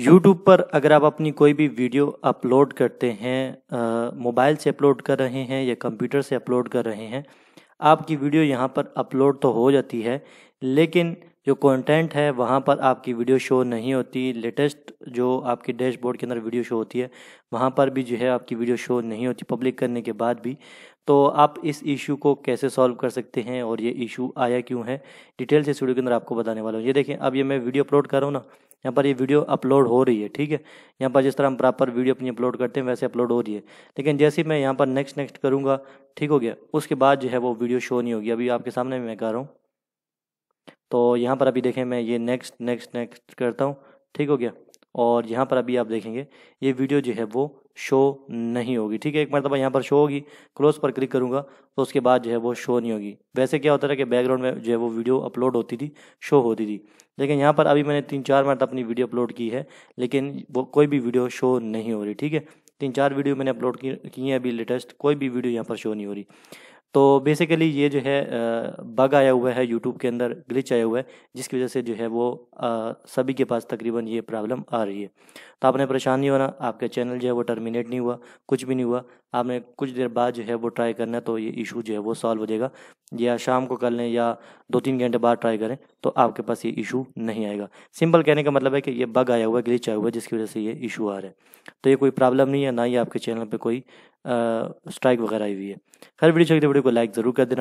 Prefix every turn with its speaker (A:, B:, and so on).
A: YouTube पर अगर आप अपनी कोई भी वीडियो अपलोड करते हैं मोबाइल से अपलोड कर रहे हैं या कंप्यूटर से अपलोड कर रहे हैं आपकी वीडियो यहाँ पर अपलोड तो हो जाती है लेकिन जो कंटेंट है वहाँ पर आपकी वीडियो शो नहीं होती लेटेस्ट जो आपके डैशबोर्ड के अंदर वीडियो शो होती है वहाँ पर भी जो है आपकी वीडियो शो नहीं होती पब्लिक करने के बाद भी तो आप इस इशू को कैसे सॉल्व कर सकते हैं और ये इशू आया क्यों है डिटेल से स्टूडियो के अंदर आपको बताने वाला हूँ ये देखें अब ये मैं वीडियो अपलोड कर रहा हूँ ना यहाँ पर ये वीडियो अपलोड हो रही है ठीक है यहाँ पर जिस तरह हम प्रॉपर वीडियो अपनी अपलोड करते हैं वैसे अपलोड हो रही है लेकिन जैसे मैं यहाँ पर नेक्स्ट नेक्स्ट करूँगा ठीक हो गया उसके बाद जो है वो वीडियो शो नहीं होगी अभी आपके सामने मैं कह रहा हूँ तो यहाँ पर अभी देखें मैं ये नेक्स्ट नेक्स्ट नेक्स्ट करता हूँ ठीक हो गया और यहाँ पर अभी आप देखेंगे ये वीडियो जो है वो शो नहीं होगी ठीक है एक मरतबा यहाँ पर शो होगी क्लोज पर क्लिक करूँगा तो उसके बाद जो है वो शो नहीं होगी वैसे क्या होता था कि बैकग्राउंड में जो है वो वीडियो अपलोड होती थी शो होती थी लेकिन यहाँ पर अभी मैंने तीन चार मरतब अपनी वीडियो अपलोड की है लेकिन वो कोई भी वीडियो शो नहीं हो रही ठीक है तीन चार वीडियो मैंने अपलोड की हैं अभी लेटेस्ट कोई भी वीडियो यहाँ पर शो नहीं हो रही तो बेसिकली ये जो है बग आया हुआ है यूट्यूब के अंदर ग्लिच आया हुआ है जिसकी वजह से जो है वो सभी के पास तकरीबन ये प्रॉब्लम आ रही है तो आपने परेशान नहीं होना आपका चैनल जो है वो टर्मिनेट नहीं हुआ कुछ भी नहीं हुआ आपने कुछ देर बाद जो है वो ट्राई करना है तो ये इशू जो है वो सॉल्व हो जाएगा या शाम को कर लें या दो तीन घंटे बाद ट्राई करें तो आपके पास ये इशू नहीं आएगा सिंपल कहने का मतलब है कि ये बग आया हुआ है ग्लिच आया हुआ है जिसकी वजह से ये इशू आ रहा है तो ये कोई प्रॉब्लम नहीं है ना ही आपके चैनल पे कोई स्ट्राइक वगैरह आई हुई है हर वीडियो चाहिए वीडियो को लाइक ज़रूर कर देना